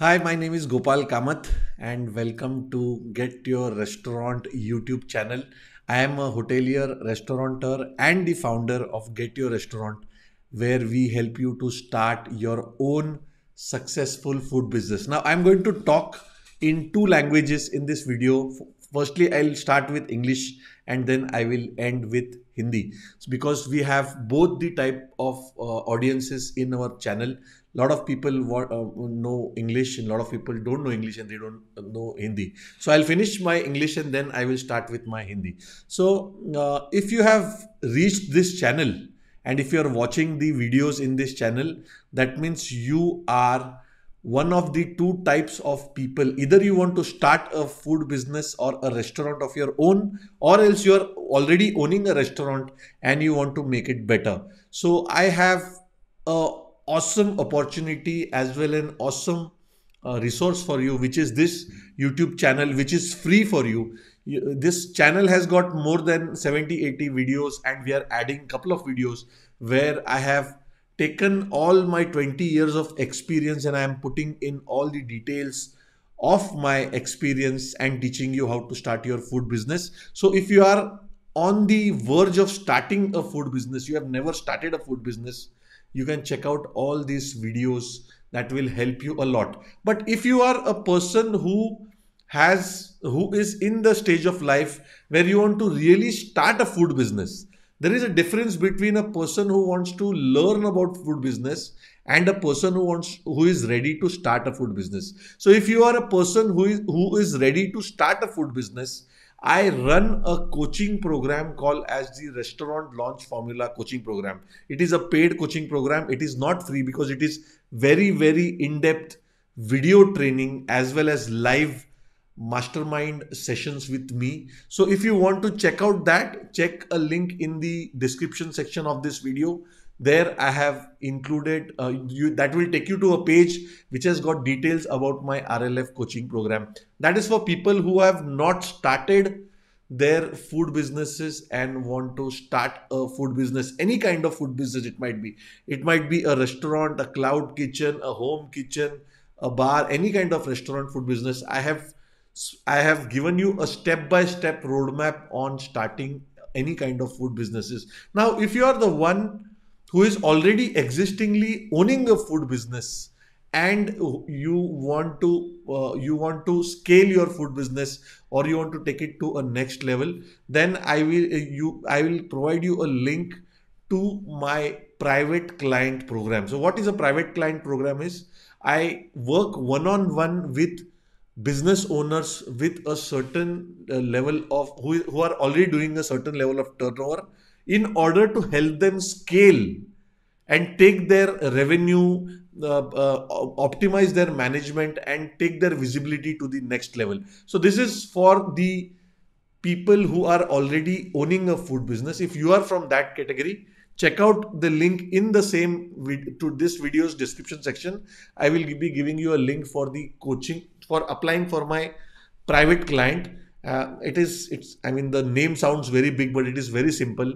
Hi, my name is Gopal Kamath and welcome to Get Your Restaurant YouTube channel. I am a hotelier, restaurateur and the founder of Get Your Restaurant where we help you to start your own successful food business. Now I'm going to talk in two languages in this video. Firstly, I'll start with English and then I will end with Hindi. So because we have both the type of uh, audiences in our channel a lot of people want, uh, know English and a lot of people don't know English and they don't know Hindi. So I'll finish my English and then I will start with my Hindi. So uh, if you have reached this channel and if you are watching the videos in this channel, that means you are one of the two types of people. Either you want to start a food business or a restaurant of your own, or else you are already owning a restaurant and you want to make it better. So I have a awesome opportunity as well an awesome uh, resource for you which is this youtube channel which is free for you this channel has got more than 70 80 videos and we are adding couple of videos where i have taken all my 20 years of experience and i am putting in all the details of my experience and teaching you how to start your food business so if you are on the verge of starting a food business you have never started a food business you can check out all these videos that will help you a lot but if you are a person who has who is in the stage of life where you want to really start a food business there is a difference between a person who wants to learn about food business and a person who wants who is ready to start a food business so if you are a person who is who is ready to start a food business I run a coaching program called as the Restaurant Launch Formula Coaching Program. It is a paid coaching program. It is not free because it is very, very in depth video training as well as live mastermind sessions with me. So if you want to check out that, check a link in the description section of this video there i have included uh, you, that will take you to a page which has got details about my rlf coaching program that is for people who have not started their food businesses and want to start a food business any kind of food business it might be it might be a restaurant a cloud kitchen a home kitchen a bar any kind of restaurant food business i have i have given you a step by step roadmap on starting any kind of food businesses now if you are the one who is already existingly owning a food business and you want to uh, you want to scale your food business or you want to take it to a next level then i will uh, you i will provide you a link to my private client program so what is a private client program is i work one on one with business owners with a certain uh, level of who, who are already doing a certain level of turnover in order to help them scale and take their revenue, uh, uh, optimize their management, and take their visibility to the next level. So, this is for the people who are already owning a food business. If you are from that category, check out the link in the same vid- to this video's description section. I will be giving you a link for the coaching for applying for my private client. Uh, it is, it's, I mean, the name sounds very big, but it is very simple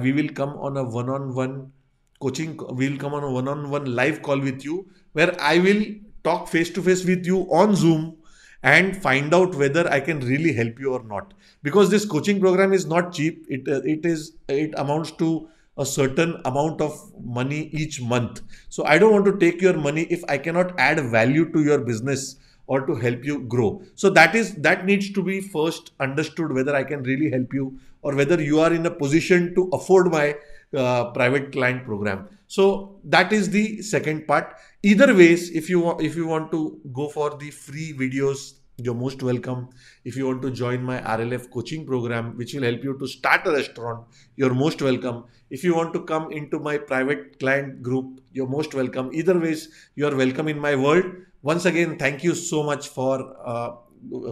we will come on a one-on-one coaching we will come on a one-on-one live call with you where i will talk face to face with you on zoom and find out whether i can really help you or not because this coaching program is not cheap it uh, it is it amounts to a certain amount of money each month so i don't want to take your money if i cannot add value to your business or to help you grow so that is that needs to be first understood whether i can really help you or whether you are in a position to afford my uh, private client program. So that is the second part. Either ways, if you want, if you want to go for the free videos, you're most welcome. If you want to join my RLF coaching program, which will help you to start a restaurant, you're most welcome. If you want to come into my private client group, you're most welcome. Either ways, you are welcome in my world. Once again, thank you so much for uh,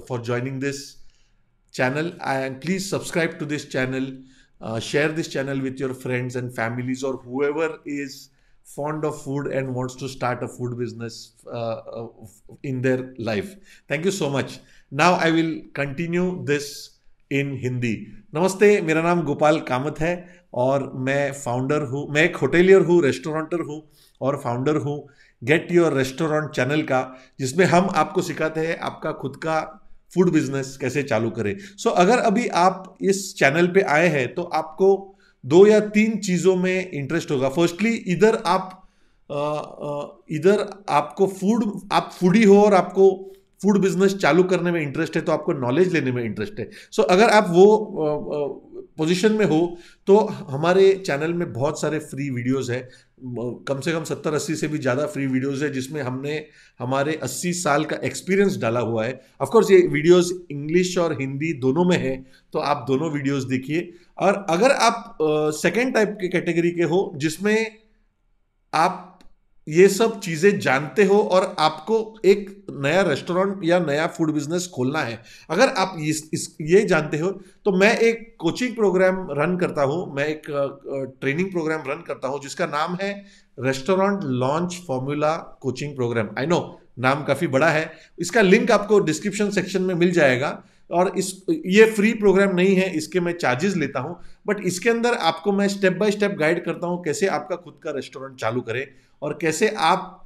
for joining this channel and please subscribe to this channel uh, share this channel with your friends and families or whoever is fond of food and wants to start a food business uh, in their life thank you so much now i will continue this in hindi नमस्ते मेरा नाम गोपाल कामत है और मैं founder हूँ मैं एक hotelier हूँ रेस्टोरेंटर हूँ और फाउंडर हूँ गेट योर रेस्टोरेंट चैनल का जिसमें हम आपको सिखाते हैं आपका खुद का फूड बिजनेस कैसे चालू करें सो so, अगर अभी आप इस चैनल पे आए हैं तो आपको दो या तीन चीज़ों में इंटरेस्ट होगा फर्स्टली इधर आप इधर आपको फूड आप फूडी हो और आपको फूड बिजनेस चालू करने में इंटरेस्ट है तो आपको नॉलेज लेने में इंटरेस्ट है सो so, अगर आप वो पोजीशन में हो तो हमारे चैनल में बहुत सारे फ्री वीडियोस हैं कम से कम सत्तर अस्सी से भी ज़्यादा फ्री वीडियोस है जिसमें हमने हमारे अस्सी साल का एक्सपीरियंस डाला हुआ है ऑफकोर्स ये वीडियोस इंग्लिश और हिंदी दोनों में है तो आप दोनों वीडियोस देखिए और अगर आप सेकेंड टाइप के कैटेगरी के हो जिसमें आप ये सब चीज़ें जानते हो और आपको एक नया रेस्टोरेंट या नया फूड बिजनेस खोलना है अगर आप इस, इस ये जानते हो तो मैं एक कोचिंग प्रोग्राम रन करता हूँ मैं एक ट्रेनिंग प्रोग्राम रन करता हूँ जिसका नाम है restaurant launch formula coaching program I know नाम काफ़ी बड़ा है इसका लिंक आपको डिस्क्रिप्शन सेक्शन में मिल जाएगा और इस ये फ्री प्रोग्राम नहीं है इसके मैं चार्जेस लेता हूँ बट इसके अंदर आपको मैं स्टेप बाय स्टेप गाइड करता हूँ कैसे आपका खुद का रेस्टोरेंट चालू करें और कैसे आप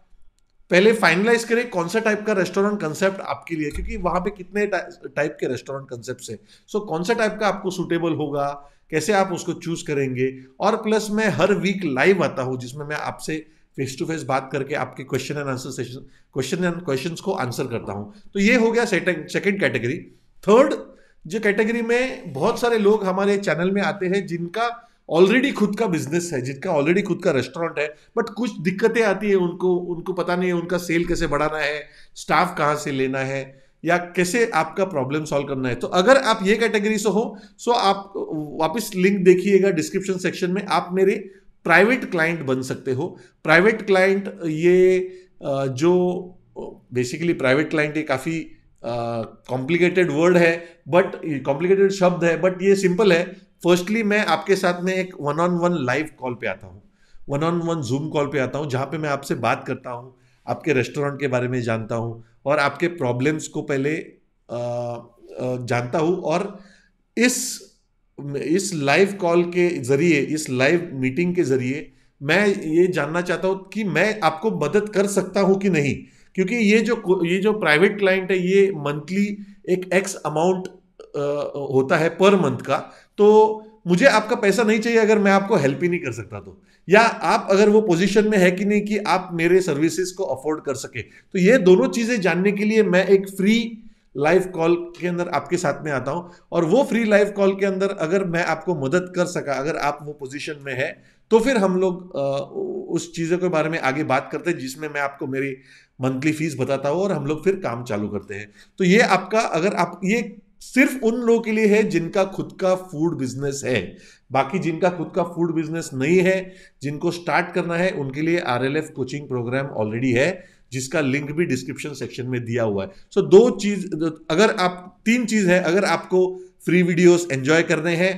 पहले फाइनलाइज करें कौन सा टाइप का रेस्टोरेंट कंसेप्ट आपके लिए क्योंकि वहाँ पे कितने टाइप के रेस्टोरेंट कंसेप्ट हैं सो कौन सा टाइप का आपको सूटेबल होगा कैसे आप उसको चूज करेंगे और प्लस मैं हर वीक लाइव आता हूँ जिसमें मैं आपसे फेस टू फेस बात करके आपके question and answer session question and question को आंसर करता हूँ तो ये हो गया सेकेंड कैटेगरी थर्ड जो कैटेगरी में बहुत सारे लोग हमारे चैनल में आते हैं जिनका ऑलरेडी खुद का बिजनेस है जिनका ऑलरेडी खुद का रेस्टोरेंट है बट कुछ दिक्कतें आती है उनको उनको पता नहीं है उनका सेल कैसे बढ़ाना है स्टाफ कहाँ से लेना है या कैसे आपका प्रॉब्लम सॉल्व करना है तो अगर आप ये कैटेगरी से हो सो आप वापस लिंक देखिएगा डिस्क्रिप्शन सेक्शन में आप मेरे प्राइवेट क्लाइंट बन सकते हो प्राइवेट क्लाइंट ये जो बेसिकली प्राइवेट क्लाइंट ये काफ़ी कॉम्प्लिकेटेड uh, वर्ड है बट कॉम्प्लिकेटेड शब्द है बट ये सिंपल है फर्स्टली मैं आपके साथ में एक one on one live call पे आता हूँ one on one zoom call पे आता हूँ जहाँ पे मैं आपसे बात करता हूँ आपके रेस्टोरेंट के बारे में जानता हूँ और आपके प्रॉब्लम्स को पहले आ, जानता हूँ और इस इस लाइव कॉल के ज़रिए इस लाइव मीटिंग के ज़रिए मैं ये जानना चाहता हूँ कि मैं आपको मदद कर सकता हूँ कि नहीं क्योंकि ये जो ये जो प्राइवेट क्लाइंट है ये मंथली एक एक्स अमाउंट होता है पर मंथ का तो मुझे आपका पैसा नहीं चाहिए अगर मैं आपको हेल्प ही नहीं कर सकता तो या आप अगर वो पोजीशन में है कि नहीं कि आप मेरे सर्विसेज को अफोर्ड कर सके तो ये दोनों चीज़ें जानने के लिए मैं एक फ्री लाइव कॉल के अंदर आपके साथ में आता हूँ और वो फ्री लाइव कॉल के अंदर अगर मैं आपको मदद कर सका अगर आप वो पोजीशन में है तो फिर हम लोग उस चीज़ों के बारे में आगे बात करते हैं जिसमें मैं आपको मेरी मंथली फीस बताता हूँ और हम लोग फिर काम चालू करते हैं तो ये आपका अगर आप ये सिर्फ उन लोगों के लिए है जिनका खुद का फूड बिजनेस है बाकी जिनका खुद का फूड बिजनेस नहीं है जिनको स्टार्ट करना है उनके लिए आर कोचिंग प्रोग्राम ऑलरेडी है जिसका लिंक भी डिस्क्रिप्शन सेक्शन में दिया हुआ है सो so, दो चीज अगर आप तीन चीज है अगर आपको फ्री वीडियोस एंजॉय करने हैं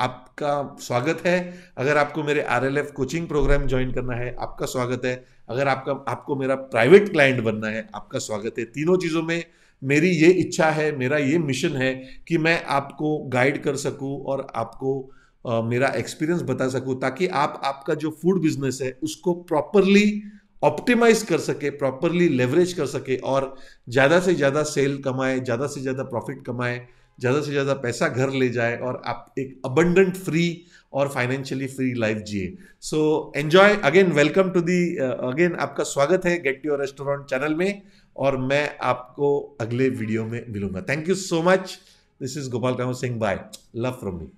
आपका स्वागत है अगर आपको मेरे एफ कोचिंग प्रोग्राम ज्वाइन करना है आपका स्वागत है अगर आपका आपको मेरा प्राइवेट क्लाइंट बनना है आपका स्वागत है तीनों चीज़ों में मेरी ये इच्छा है मेरा ये मिशन है कि मैं आपको गाइड कर सकूं और आपको आ, मेरा एक्सपीरियंस बता सकूं ताकि आप आपका जो फूड बिजनेस है उसको प्रॉपरली ऑप्टिमाइज कर सके प्रॉपरली लेवरेज कर सके और ज़्यादा से ज़्यादा सेल कमाए ज़्यादा से ज़्यादा प्रॉफिट कमाए ज़्यादा से ज़्यादा पैसा घर ले जाए और आप एक अबंडेंट फ्री और फाइनेंशियली फ्री लाइफ जिए so enjoy again welcome to the again आपका स्वागत है गेट योर रेस्टोरेंट चैनल में और मैं आपको अगले वीडियो में मिलूंगा thank you so much this is Gopal कामो Singh bye love from me